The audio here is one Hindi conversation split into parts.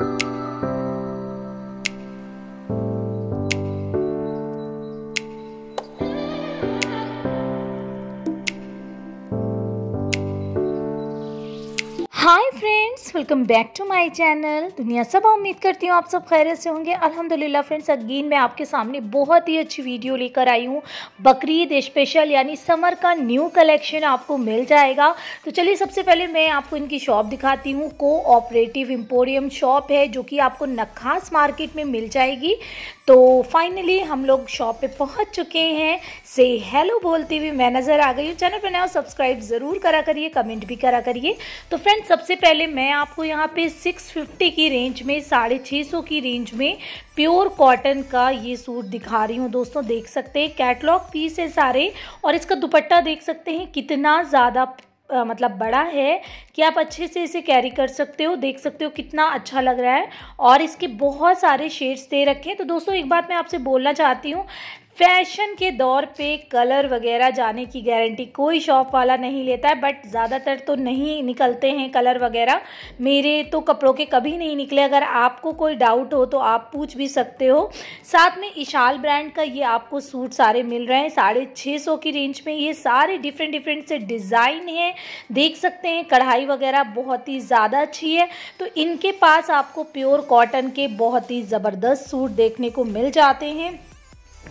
you welcome back to my channel दुनिया सब उम्मीद करती हूँ आप सब खैर से होंगे अल्हम्दुलिल्लाह फ्रेंड्स अगेन मैं आपके सामने बहुत ही अच्छी वीडियो लेकर आई हूँ बकरीद स्पेशल यानी समर का न्यू कलेक्शन आपको मिल जाएगा तो चलिए सबसे पहले मैं आपको इनकी शॉप दिखाती हूँ कोऑपरेटिव एम्पोरियम शॉप है जो कि आपको नखास मार्केट में मिल जाएगी तो फाइनली हम लोग शॉप पे पहुंच चुके हैं से हेलो बोलती हुई मैं नज़र आ गई हूँ चैनल पर नया सब्सक्राइब ज़रूर करा करिए कमेंट भी करा करिए तो फ्रेंड्स सबसे पहले मैं आपको यहाँ पे 650 की रेंज में साढ़े छः सौ की रेंज में प्योर कॉटन का ये सूट दिखा रही हूँ दोस्तों देख सकते हैं कैटलॉग पीस है सारे और इसका दुपट्टा देख सकते हैं कितना ज़्यादा आ, मतलब बड़ा है कि आप अच्छे से इसे कैरी कर सकते हो देख सकते हो कितना अच्छा लग रहा है और इसके बहुत सारे शेड्स दे रखे हैं तो दोस्तों एक बात मैं आपसे बोलना चाहती हूँ फैशन के दौर पे कलर वगैरह जाने की गारंटी कोई शॉप वाला नहीं लेता है बट ज़्यादातर तो नहीं निकलते हैं कलर वगैरह मेरे तो कपड़ों के कभी नहीं निकले अगर आपको कोई डाउट हो तो आप पूछ भी सकते हो साथ में इशाल ब्रांड का ये आपको सूट सारे मिल रहे हैं साढ़े छः सौ की रेंज में ये सारे डिफरेंट डिफरेंट से डिज़ाइन हैं देख सकते हैं कढ़ाई वगैरह बहुत ही ज़्यादा अच्छी है तो इनके पास आपको प्योर कॉटन के बहुत ही ज़बरदस्त सूट देखने को मिल जाते हैं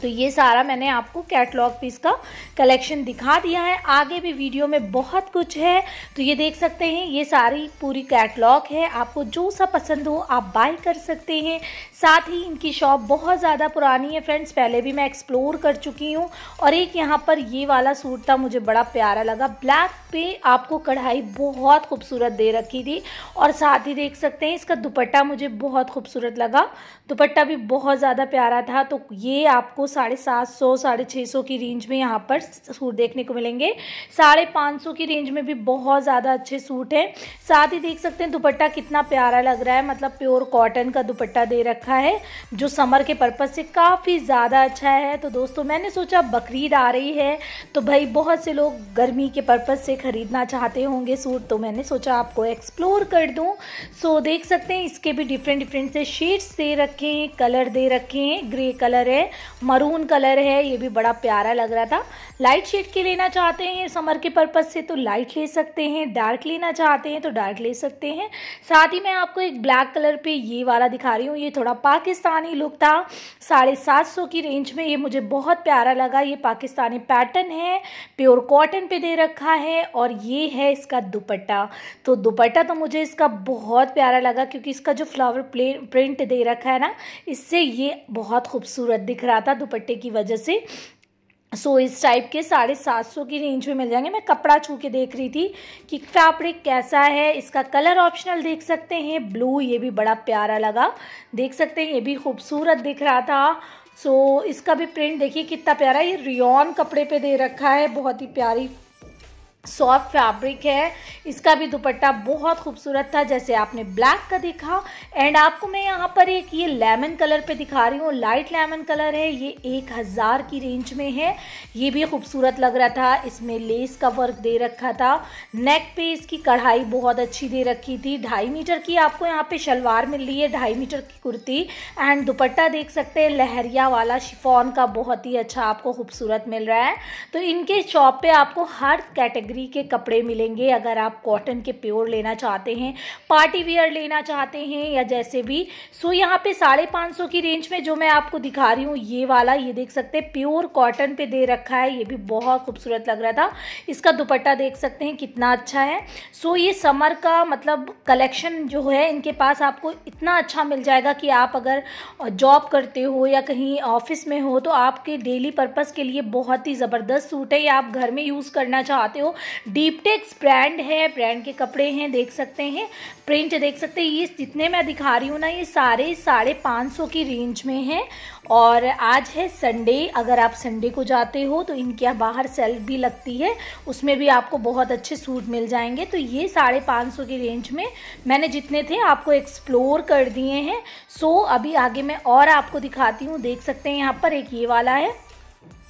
तो ये सारा मैंने आपको कैटलॉग पीस का कलेक्शन दिखा दिया है आगे भी वीडियो में बहुत कुछ है तो ये देख सकते हैं ये सारी पूरी कैटलॉग है आपको जो सा पसंद हो आप बाय कर सकते हैं साथ ही इनकी शॉप बहुत ज़्यादा पुरानी है फ्रेंड्स पहले भी मैं एक्सप्लोर कर चुकी हूँ और एक यहाँ पर ये वाला सूट था मुझे बड़ा प्यारा लगा ब्लैक पे आपको कढ़ाई बहुत खूबसूरत दे रखी थी और साथ ही देख सकते हैं इसका दुपट्टा मुझे बहुत खूबसूरत लगा दुपट्टा भी बहुत ज़्यादा प्यारा था तो ये आपको आपको साढ़े सात सौ साढ़े छः सौ की रेंज में यहाँ पर सूट देखने को मिलेंगे साढ़े पाँच सौ की रेंज में भी बहुत ज़्यादा अच्छे सूट हैं साथ ही देख सकते हैं दुपट्टा कितना प्यारा लग रहा है मतलब प्योर कॉटन का दुपट्टा दे रखा है जो समर के पर्पज़ से काफ़ी ज़्यादा अच्छा है तो दोस्तों मैंने सोचा बकरीद आ रही है तो भाई बहुत से लोग गर्मी के पर्पज़ से ख़रीदना चाहते होंगे सूट तो मैंने सोचा आपको एक्सप्लोर कर दूँ सो देख सकते हैं इसके भी डिफरेंट डिफरेंट से शेड्स दे रखे हैं कलर दे रखे हैं ग्रे कलर है मरून कलर है ये भी बड़ा प्यारा लग रहा था लाइट शेड के लेना चाहते हैं समर के पर्पज़ से तो लाइट ले सकते हैं डार्क लेना चाहते हैं तो डार्क ले सकते हैं साथ ही मैं आपको एक ब्लैक कलर पे ये वाला दिखा रही हूँ ये थोड़ा पाकिस्तानी लुक था साढ़े सात सौ की रेंज में ये मुझे बहुत प्यारा लगा ये पाकिस्तानी पैटर्न है प्योर कॉटन पर दे रखा है और ये है इसका दुपट्टा तो दुपट्टा तो मुझे इसका बहुत प्यारा लगा क्योंकि इसका जो फ्लावर प्रिंट दे रखा है ना इससे ये बहुत खूबसूरत दिख रहा था दुपट्टे की वजह से सो so, इस टाइप के साढ़े सात सौ की रेंज में मिल जाएंगे मैं कपड़ा छू के देख रही थी कि फैब्रिक कैसा है इसका कलर ऑप्शनल देख सकते हैं ब्लू ये भी बड़ा प्यारा लगा देख सकते हैं ये भी खूबसूरत दिख रहा था सो so, इसका भी प्रिंट देखिए कितना प्यारा ये रियॉन कपड़े पे दे रखा है बहुत ही प्यारी सॉफ्ट फैब्रिक है इसका भी दुपट्टा बहुत खूबसूरत था जैसे आपने ब्लैक का देखा एंड आपको मैं यहाँ पर एक ये लेमन कलर पे दिखा रही हूँ लाइट लेमन कलर है ये एक हज़ार की रेंज में है ये भी खूबसूरत लग रहा था इसमें लेस का वर्क दे रखा था नेक पे इसकी कढ़ाई बहुत अच्छी दे रखी थी ढाई मीटर की आपको यहाँ पर शलवार मिल रही है ढाई मीटर की कुर्ती एंड दुपट्टा देख सकते हैं लहरिया वाला शिफॉन का बहुत ही अच्छा आपको खूबसूरत मिल रहा है तो इनके शॉप पर आपको हर कैटेगरी कैटेगरी के कपड़े मिलेंगे अगर आप कॉटन के प्योर लेना चाहते हैं पार्टी वियर लेना चाहते हैं या जैसे भी सो यहाँ पे साढ़े पाँच सौ की रेंज में जो मैं आपको दिखा रही हूँ ये वाला ये देख सकते हैं प्योर कॉटन पे दे रखा है ये भी बहुत खूबसूरत लग रहा था इसका दुपट्टा देख सकते हैं कितना अच्छा है सो ये समर का मतलब कलेक्शन जो है इनके पास आपको इतना अच्छा मिल जाएगा कि आप अगर जॉब करते हो या कहीं ऑफिस में हो तो आपके डेली पर्पज़ के लिए बहुत ही ज़बरदस्त सूट है या आप घर में यूज़ करना चाहते हो डीपटेक्स ब्रांड है ब्रांड के कपड़े हैं देख सकते हैं प्रिंट देख सकते हैं ये जितने मैं दिखा रही हूँ ना ये सारे साढ़े पाँच सौ की रेंज में है और आज है संडे अगर आप संडे को जाते हो तो इनके यहाँ बाहर सेल भी लगती है उसमें भी आपको बहुत अच्छे सूट मिल जाएंगे तो ये साढ़े पाँच सौ की रेंज में मैंने जितने थे आपको एक्सप्लोर कर दिए हैं सो अभी आगे मैं और आपको दिखाती हूँ देख सकते हैं यहाँ पर एक ये वाला है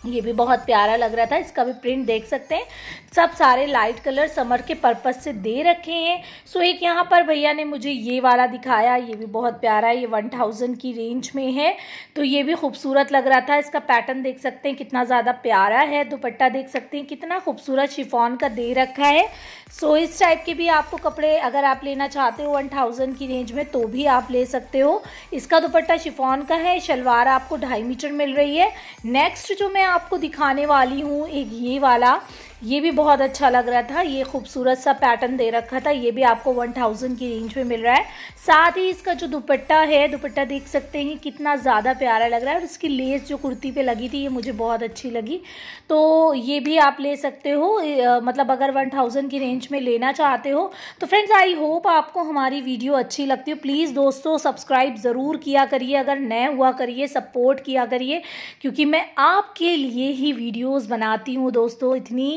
ये भी बहुत प्यारा लग रहा था इसका भी प्रिंट देख सकते हैं सब सारे लाइट कलर समर के पर्पज से दे रखे हैं सो एक यहाँ पर भैया ने मुझे ये वाला दिखाया ये भी बहुत प्यारा है ये वन थाउजेंड की रेंज में है तो ये भी खूबसूरत लग रहा था इसका पैटर्न देख सकते हैं कितना ज़्यादा प्यारा है दुपट्टा देख सकते हैं कितना खूबसूरत शिफॉन का दे रखा है सो इस टाइप के भी आपको कपड़े अगर आप लेना चाहते हो वन की रेंज में तो भी आप ले सकते हो इसका दुपट्टा शिफॉन का है शलवार आपको ढाई मीटर मिल रही है नेक्स्ट जो मैं आपको दिखाने वाली हूँ एक ये वाला ये भी बहुत अच्छा लग रहा था ये खूबसूरत सा पैटर्न दे रखा था ये भी आपको वन थाउजेंड की रेंज में मिल रहा है साथ ही इसका जो दुपट्टा है दुपट्टा देख सकते हैं कितना ज़्यादा प्यारा लग रहा है और इसकी लेस जो कुर्ती पे लगी थी ये मुझे बहुत अच्छी लगी तो ये भी आप ले सकते हो मतलब अगर वन थाउजेंड की रेंज में लेना चाहते हो तो फ्रेंड्स आई होप आपको हमारी वीडियो अच्छी लगती हो प्लीज़ दोस्तों सब्सक्राइब ज़रूर किया करिए अगर नए हुआ करिए सपोर्ट किया करिए क्योंकि मैं आपके लिए ही वीडियोज़ बनाती हूँ दोस्तों इतनी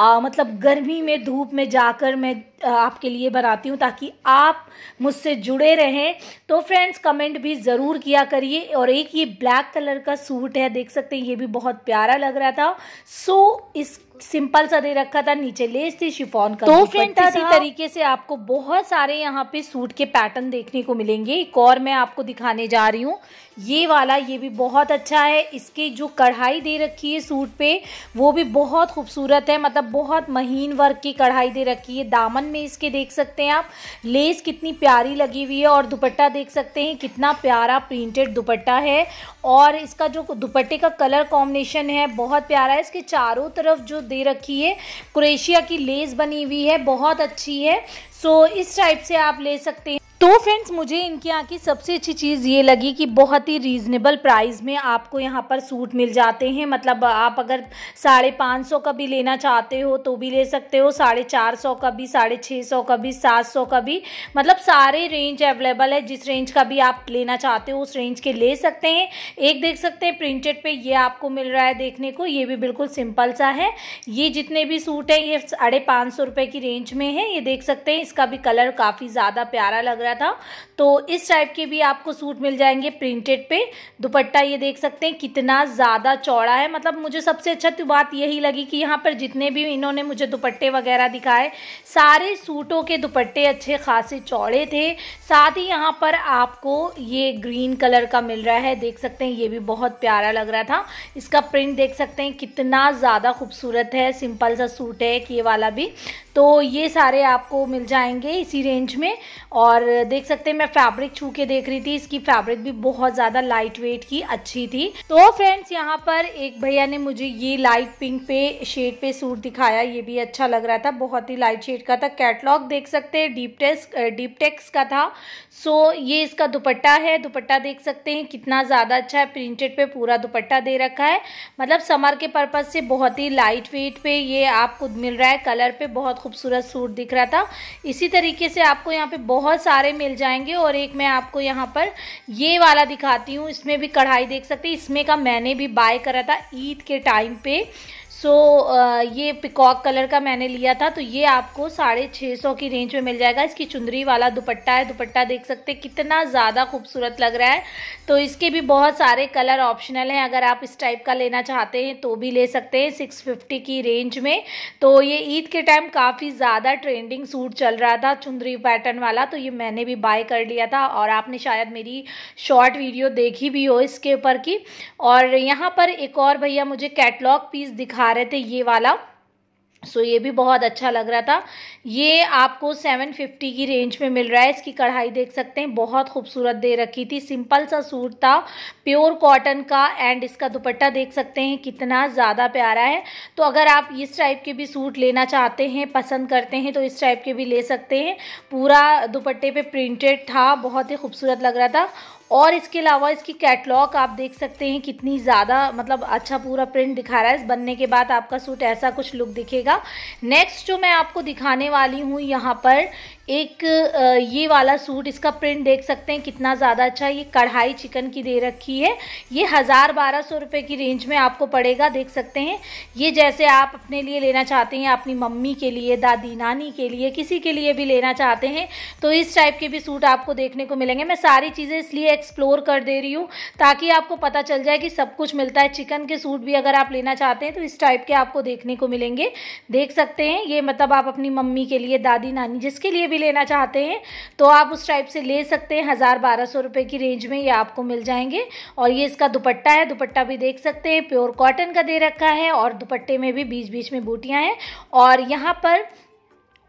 आ, मतलब गर्मी में धूप में जाकर मैं आपके लिए बनाती हूँ ताकि आप मुझसे जुड़े रहें तो फ्रेंड्स कमेंट भी ज़रूर किया करिए और एक ये ब्लैक कलर का सूट है देख सकते हैं ये भी बहुत प्यारा लग रहा था सो इस सिंपल सा दे रखा था नीचे लेस थी शिफोन का तो फ्रेंड इसी तरीके से आपको बहुत सारे यहाँ पे सूट के पैटर्न देखने को मिलेंगे एक और मैं आपको दिखाने जा रही हूँ ये वाला ये भी बहुत अच्छा है इसके जो कढ़ाई दे रखी है सूट पे वो भी बहुत खूबसूरत है मतलब बहुत महीन वर्क की कढ़ाई दे रखी है दामन में इसके देख सकते हैं आप लेस कितनी प्यारी लगी हुई है और दुपट्टा देख सकते हैं कितना प्यारा प्रिंटेड दुपट्टा है और इसका जो दुपट्टे का कलर कॉम्बिनेशन है बहुत प्यारा है इसके चारों तरफ जो दे रखी है क्रोएशिया की लेस बनी हुई है बहुत अच्छी है सो इस टाइप से आप ले सकते हैं तो फ्रेंड्स मुझे इनके यहाँ की सबसे अच्छी चीज़ ये लगी कि बहुत ही रीज़नेबल प्राइस में आपको यहाँ पर सूट मिल जाते हैं मतलब आप अगर साढ़े पाँच सौ का भी लेना चाहते हो तो भी ले सकते हो साढ़े चार सौ का भी साढ़े छः सौ का भी सात सौ का भी मतलब सारे रेंज अवेलेबल है जिस रेंज का भी आप लेना चाहते हो उस रेंज के ले सकते हैं एक देख सकते हैं प्रिंटेड पर ये आपको मिल रहा है देखने को ये भी बिल्कुल सिंपल सा है ये जितने भी सूट हैं ये साढ़े पाँच सौ रुपये की रेंज में है ये देख सकते हैं इसका भी कलर काफ़ी ज़्यादा प्यारा लग रहा है रहा था तो इस टाइप के भी आपको सूट मिल जाएंगे प्रिंटेड पे दुपट्टा ये देख सकते हैं कितना ज़्यादा चौड़ा है मतलब मुझे सबसे अच्छा तो बात यही लगी कि यहाँ पर जितने भी इन्होंने मुझे दुपट्टे वगैरह दिखाए सारे सूटों के दुपट्टे अच्छे खासे चौड़े थे साथ ही यहाँ पर आपको ये ग्रीन कलर का मिल रहा है देख सकते हैं ये भी बहुत प्यारा लग रहा था इसका प्रिंट देख सकते हैं कितना ज़्यादा खूबसूरत है सिंपल सा सूट है कि ये वाला भी तो ये सारे आपको मिल जाएंगे इसी रेंज में और देख सकते हैं मैं फैब्रिक छू के देख रही थी इसकी फैब्रिक भी बहुत ज़्यादा लाइट वेट की अच्छी थी तो फ्रेंड्स यहाँ पर एक भैया ने मुझे ये लाइट पिंक पे शेड पे सूट दिखाया ये भी अच्छा लग रहा था बहुत ही लाइट शेड का था कैटलॉग देख सकते हैं डीप टेस्क डीप टेक्स का था सो ये इसका दुपट्टा है दुपट्टा देख सकते हैं कितना ज़्यादा अच्छा है प्रिंटेड पे पूरा दुपट्टा दे रखा है मतलब समर के पर्पज़ से बहुत ही लाइट वेट पे ये आपको मिल रहा है कलर पे बहुत खूबसूरत सूट दिख रहा था इसी तरीके से आपको यहाँ पे बहुत सारे मिल जाएंगे और एक मैं आपको यहाँ पर ये वाला दिखाती हूँ इसमें भी कढ़ाई देख सकते हैं इसमें का मैंने भी बाय करा था ईद के टाइम पे सो so, uh, ये पिकॉक कलर का मैंने लिया था तो ये आपको साढ़े छः सौ की रेंज में मिल जाएगा इसकी चुंदरी वाला दुपट्टा है दुपट्टा देख सकते हैं कितना ज़्यादा खूबसूरत लग रहा है तो इसके भी बहुत सारे कलर ऑप्शनल हैं अगर आप इस टाइप का लेना चाहते हैं तो भी ले सकते हैं सिक्स फिफ्टी की रेंज में तो ये ईद के टाइम काफ़ी ज़्यादा ट्रेंडिंग सूट चल रहा था चुंदरी पैटर्न वाला तो ये मैंने भी बाय कर लिया था और आपने शायद मेरी शॉर्ट वीडियो देखी भी हो इसके ऊपर की और यहाँ पर एक और भैया मुझे कैटलॉग पीस दिखा दिखा रहे थे ये वाला सो so, ये भी बहुत अच्छा लग रहा था ये आपको 750 की रेंज में मिल रहा है इसकी कढ़ाई देख सकते हैं बहुत खूबसूरत दे रखी थी सिंपल सा सूट था प्योर कॉटन का एंड इसका दुपट्टा देख सकते हैं कितना ज़्यादा प्यारा है तो अगर आप इस टाइप के भी सूट लेना चाहते हैं पसंद करते हैं तो इस टाइप के भी ले सकते हैं पूरा दुपट्टे पर प्रिंटेड था बहुत ही खूबसूरत लग रहा था और इसके अलावा इसकी कैटलॉग आप देख सकते हैं कितनी ज़्यादा मतलब अच्छा पूरा प्रिंट दिखा रहा है इस बनने के बाद आपका सूट ऐसा कुछ लुक दिखेगा नेक्स्ट जो मैं आपको दिखाने वाली हूँ यहाँ पर एक ये वाला सूट इसका प्रिंट देख सकते हैं कितना ज़्यादा अच्छा ये कढ़ाई चिकन की दे रखी है ये हज़ार बारह सौ रुपये की रेंज में आपको पड़ेगा देख सकते हैं ये जैसे आप अपने लिए लेना चाहते हैं अपनी मम्मी के लिए दादी नानी के लिए किसी के लिए भी लेना चाहते हैं तो इस टाइप के भी सूट आपको देखने को मिलेंगे मैं सारी चीज़ें इसलिए एक्सप्लोर कर दे रही हूँ ताकि आपको पता चल जाए कि सब कुछ मिलता है चिकन के सूट भी अगर आप लेना चाहते हैं तो इस टाइप के आपको देखने को मिलेंगे देख सकते हैं ये मतलब आप अपनी मम्मी के लिए दादी नानी जिसके लिए भी लेना चाहते हैं तो आप उस टाइप से ले सकते हैं हज़ार बारह सौ रुपये की रेंज में ये आपको मिल जाएंगे और ये इसका दुपट्टा है दुपट्टा भी देख सकते हैं प्योर कॉटन का दे रखा है और दुपट्टे में भी बीच बीच में बूटियाँ हैं और यहाँ पर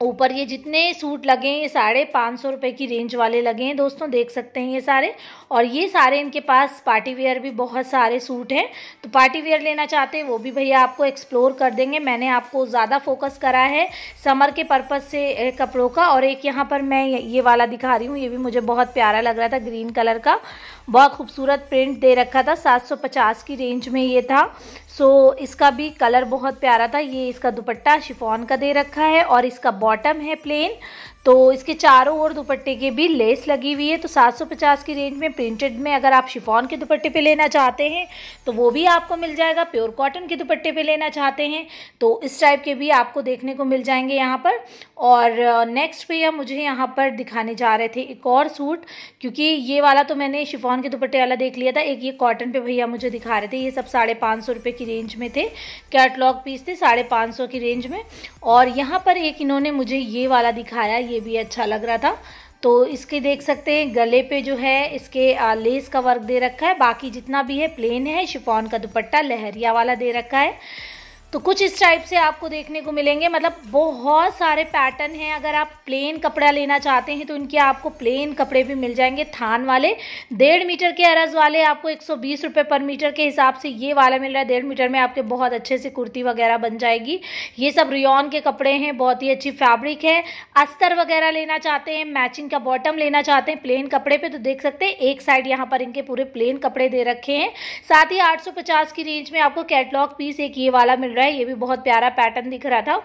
ऊपर ये जितने सूट लगे हैं ये साढ़े पाँच सौ रुपये की रेंज वाले लगे हैं दोस्तों देख सकते हैं ये सारे और ये सारे इनके पास पार्टी वेयर भी बहुत सारे सूट हैं तो पार्टी वेयर लेना चाहते हैं वो भी भैया आपको एक्सप्लोर कर देंगे मैंने आपको ज़्यादा फोकस करा है समर के पर्पज़ से कपड़ों का और एक यहाँ पर मैं ये वाला दिखा रही हूँ ये भी मुझे बहुत प्यारा लग रहा था ग्रीन कलर का बहुत खूबसूरत प्रिंट दे रखा था 750 की रेंज में ये था सो so, इसका भी कलर बहुत प्यारा था ये इसका दुपट्टा शिफॉन का दे रखा है और इसका बॉटम है प्लेन तो इसके चारों ओर दुपट्टे के भी लेस लगी हुई है तो 750 की रेंज में प्रिंटेड में अगर आप शिफॉन के दुपट्टे पे लेना चाहते हैं तो वो भी आपको मिल जाएगा प्योर कॉटन के दुपट्टे पे लेना चाहते हैं तो इस टाइप के भी आपको देखने को मिल जाएंगे यहाँ पर और नेक्स्ट भैया मुझे यहाँ पर दिखाने जा रहे थे एक और सूट क्योंकि ये वाला तो मैंने शिफॉन के दुपट्टे वाला देख लिया था एक ये कॉटन पे भैया मुझे दिखा रहे थे ये सब साढ़े पाँच सौ रुपये की रेंज में थे कैटलॉग पीस थे साढ़े पाँच सौ की रेंज में और यहाँ पर एक इन्होंने मुझे ये वाला दिखाया ये भी अच्छा लग रहा था तो इसके देख सकते हैं गले पे जो है इसके लेस का वर्क दे रखा है बाकी जितना भी है प्लेन है शिफॉन का दुपट्टा लहरिया वाला दे रखा है तो कुछ इस टाइप से आपको देखने को मिलेंगे मतलब बहुत सारे पैटर्न हैं अगर आप प्लेन कपड़ा लेना चाहते हैं तो इनके आपको प्लेन कपड़े भी मिल जाएंगे थान वाले डेढ़ मीटर के अरज वाले आपको एक सौ पर मीटर के हिसाब से ये वाला मिल रहा है डेढ़ मीटर में आपके बहुत अच्छे से कुर्ती वगैरह बन जाएगी ये सब रियॉन के कपड़े हैं बहुत ही अच्छी फैब्रिक है अस्तर वगैरह लेना चाहते हैं मैचिंग का बॉटम लेना चाहते हैं प्लेन कपड़े पर तो देख सकते हैं एक साइड यहाँ पर इनके पूरे प्लेन कपड़े दे रखे हैं साथ ही आठ की रेंज में आपको कैटलॉग पीस एक ये वाला मिल रहा रहा है ये भी बहुत प्यारा पैटर्न दिख रहा था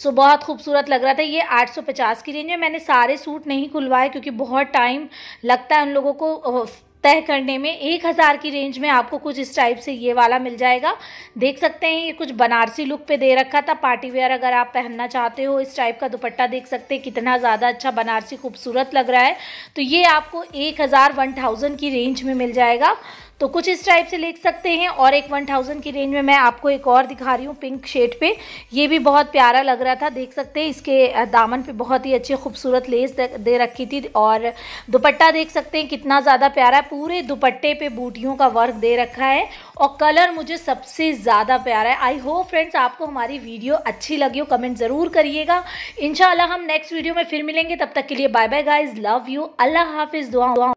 सो so, बहुत खूबसूरत लग रहा था ये 850 की रेंज में मैंने सारे सूट नहीं खुलवाए क्योंकि बहुत टाइम लगता है उन लोगों को तय करने में एक हज़ार की रेंज में आपको कुछ इस टाइप से ये वाला मिल जाएगा देख सकते हैं ये कुछ बनारसी लुक पे दे रखा था पार्टी वेयर अगर आप पहनना चाहते हो इस टाइप का दुपट्टा देख सकते हैं कितना ज़्यादा अच्छा बनारसी खूबसूरत लग रहा है तो ये आपको एक हज़ार वन थाउजेंड की रेंज में मिल जाएगा तो कुछ इस टाइप से लिख सकते हैं और एक वन थाउजेंड की रेंज में मैं आपको एक और दिखा रही हूँ पिंक शेड पे ये भी बहुत प्यारा लग रहा था देख सकते हैं इसके दामन पे बहुत ही अच्छी खूबसूरत लेस दे रखी थी और दुपट्टा देख सकते हैं कितना ज़्यादा प्यारा है पूरे दुपट्टे पे बूटियों का वर्क दे रखा है और कलर मुझे सबसे ज़्यादा प्यारा है आई होप फ्रेंड्स आपको हमारी वीडियो अच्छी लगी हो कमेंट ज़रूर करिएगा इन हम नेक्स्ट वीडियो में फिर मिलेंगे तब तक के लिए bye bye guys love you अल्लाह हाफिज़ दुआ